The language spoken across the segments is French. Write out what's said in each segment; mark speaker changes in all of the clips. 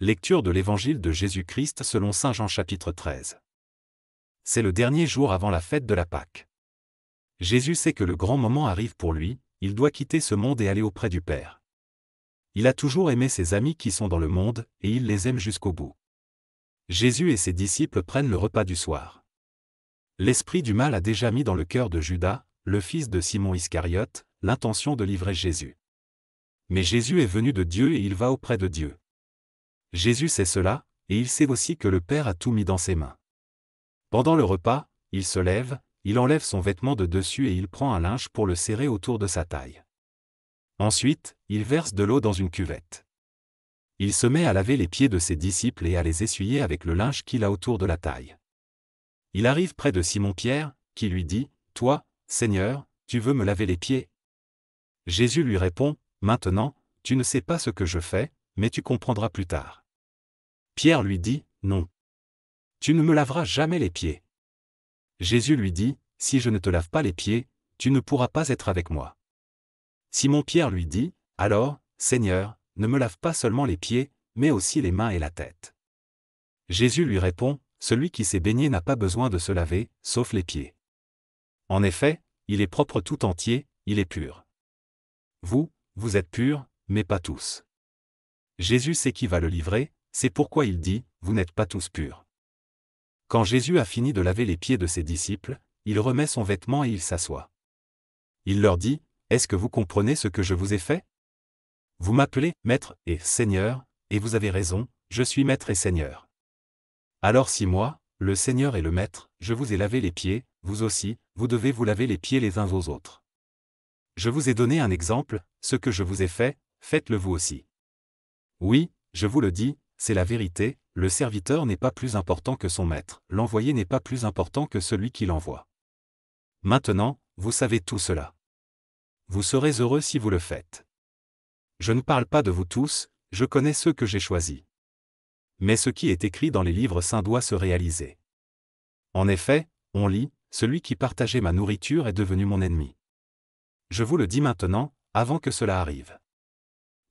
Speaker 1: Lecture de l'Évangile de Jésus-Christ selon Saint Jean chapitre 13. C'est le dernier jour avant la fête de la Pâque. Jésus sait que le grand moment arrive pour lui, il doit quitter ce monde et aller auprès du Père. Il a toujours aimé ses amis qui sont dans le monde, et il les aime jusqu'au bout. Jésus et ses disciples prennent le repas du soir. L'esprit du mal a déjà mis dans le cœur de Judas, le fils de Simon Iscariote, l'intention de livrer Jésus. Mais Jésus est venu de Dieu et il va auprès de Dieu. Jésus sait cela, et il sait aussi que le Père a tout mis dans ses mains. Pendant le repas, il se lève, il enlève son vêtement de dessus et il prend un linge pour le serrer autour de sa taille. Ensuite, il verse de l'eau dans une cuvette. Il se met à laver les pieds de ses disciples et à les essuyer avec le linge qu'il a autour de la taille. Il arrive près de Simon-Pierre, qui lui dit, Toi, Seigneur, tu veux me laver les pieds Jésus lui répond, Maintenant, tu ne sais pas ce que je fais, mais tu comprendras plus tard. Pierre lui dit, Non. Tu ne me laveras jamais les pieds. Jésus lui dit, Si je ne te lave pas les pieds, tu ne pourras pas être avec moi. Simon Pierre lui dit, Alors, Seigneur, ne me lave pas seulement les pieds, mais aussi les mains et la tête. Jésus lui répond, Celui qui s'est baigné n'a pas besoin de se laver, sauf les pieds. En effet, il est propre tout entier, il est pur. Vous, vous êtes purs, mais pas tous. Jésus sait qui va le livrer, c'est pourquoi il dit, Vous n'êtes pas tous purs. Quand Jésus a fini de laver les pieds de ses disciples, il remet son vêtement et il s'assoit. Il leur dit, Est-ce que vous comprenez ce que je vous ai fait Vous m'appelez Maître et Seigneur, et vous avez raison, je suis Maître et Seigneur. Alors si moi, le Seigneur et le Maître, je vous ai lavé les pieds, vous aussi, vous devez vous laver les pieds les uns aux autres. Je vous ai donné un exemple, ce que je vous ai fait, faites-le vous aussi. Oui, je vous le dis, c'est la vérité, le serviteur n'est pas plus important que son maître, l'envoyé n'est pas plus important que celui qui l'envoie. Maintenant, vous savez tout cela. Vous serez heureux si vous le faites. Je ne parle pas de vous tous, je connais ceux que j'ai choisis. Mais ce qui est écrit dans les livres saints doit se réaliser. En effet, on lit, Celui qui partageait ma nourriture est devenu mon ennemi. Je vous le dis maintenant, avant que cela arrive.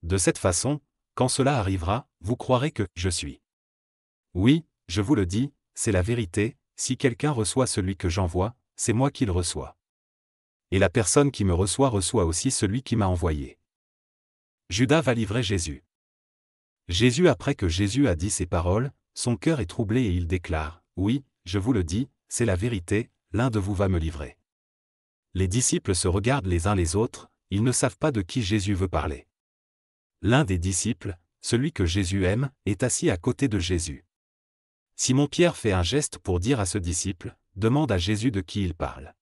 Speaker 1: De cette façon, quand cela arrivera, vous croirez que je suis. Oui, je vous le dis, c'est la vérité, si quelqu'un reçoit celui que j'envoie, c'est moi qui le reçois. Et la personne qui me reçoit reçoit aussi celui qui m'a envoyé. Judas va livrer Jésus. Jésus après que Jésus a dit ces paroles, son cœur est troublé et il déclare, Oui, je vous le dis, c'est la vérité, l'un de vous va me livrer. Les disciples se regardent les uns les autres, ils ne savent pas de qui Jésus veut parler. L'un des disciples, celui que Jésus aime, est assis à côté de Jésus. Simon-Pierre fait un geste pour dire à ce disciple, demande à Jésus de qui il parle.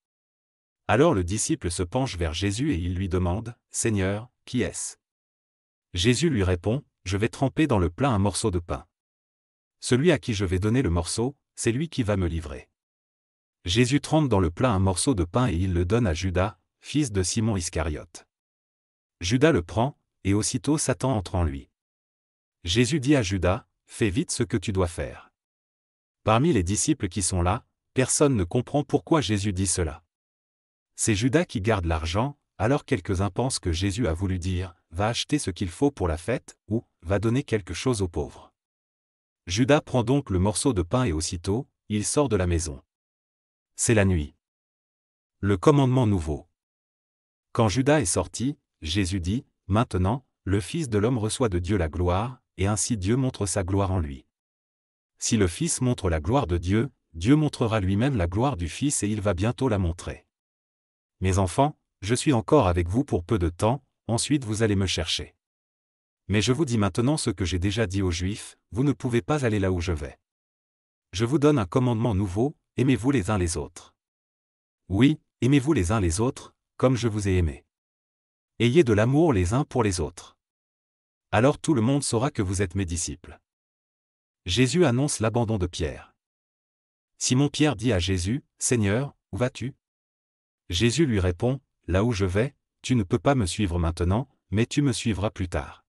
Speaker 1: Alors le disciple se penche vers Jésus et il lui demande, Seigneur, qui est-ce Jésus lui répond, Je vais tremper dans le plat un morceau de pain. Celui à qui je vais donner le morceau, c'est lui qui va me livrer. Jésus trempe dans le plat un morceau de pain et il le donne à Judas, fils de Simon Iscariote. Judas le prend, et aussitôt Satan entre en lui. Jésus dit à Judas, Fais vite ce que tu dois faire. Parmi les disciples qui sont là, personne ne comprend pourquoi Jésus dit cela. C'est Judas qui garde l'argent, alors quelques-uns pensent que Jésus a voulu dire ⁇ Va acheter ce qu'il faut pour la fête ⁇ ou ⁇ Va donner quelque chose aux pauvres ⁇ Judas prend donc le morceau de pain et aussitôt, il sort de la maison. C'est la nuit. Le commandement nouveau. Quand Judas est sorti, Jésus dit ⁇ Maintenant, le Fils de l'homme reçoit de Dieu la gloire, et ainsi Dieu montre sa gloire en lui. Si le Fils montre la gloire de Dieu, Dieu montrera lui-même la gloire du Fils et il va bientôt la montrer. Mes enfants, je suis encore avec vous pour peu de temps, ensuite vous allez me chercher. Mais je vous dis maintenant ce que j'ai déjà dit aux Juifs, vous ne pouvez pas aller là où je vais. Je vous donne un commandement nouveau, aimez-vous les uns les autres. Oui, aimez-vous les uns les autres, comme je vous ai aimé. Ayez de l'amour les uns pour les autres. Alors tout le monde saura que vous êtes mes disciples. Jésus annonce l'abandon de Pierre. Simon Pierre dit à Jésus, Seigneur, où vas-tu Jésus lui répond, Là où je vais, tu ne peux pas me suivre maintenant, mais tu me suivras plus tard.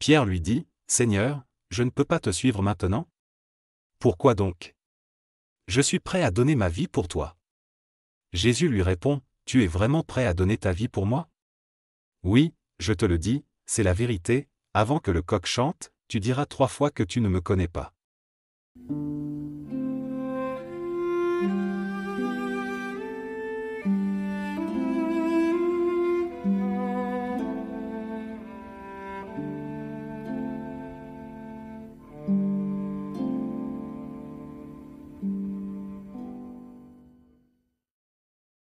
Speaker 1: Pierre lui dit, Seigneur, je ne peux pas te suivre maintenant Pourquoi donc Je suis prêt à donner ma vie pour toi. Jésus lui répond, Tu es vraiment prêt à donner ta vie pour moi oui, je te le dis, c'est la vérité, avant que le coq chante, tu diras trois fois que tu ne me connais pas.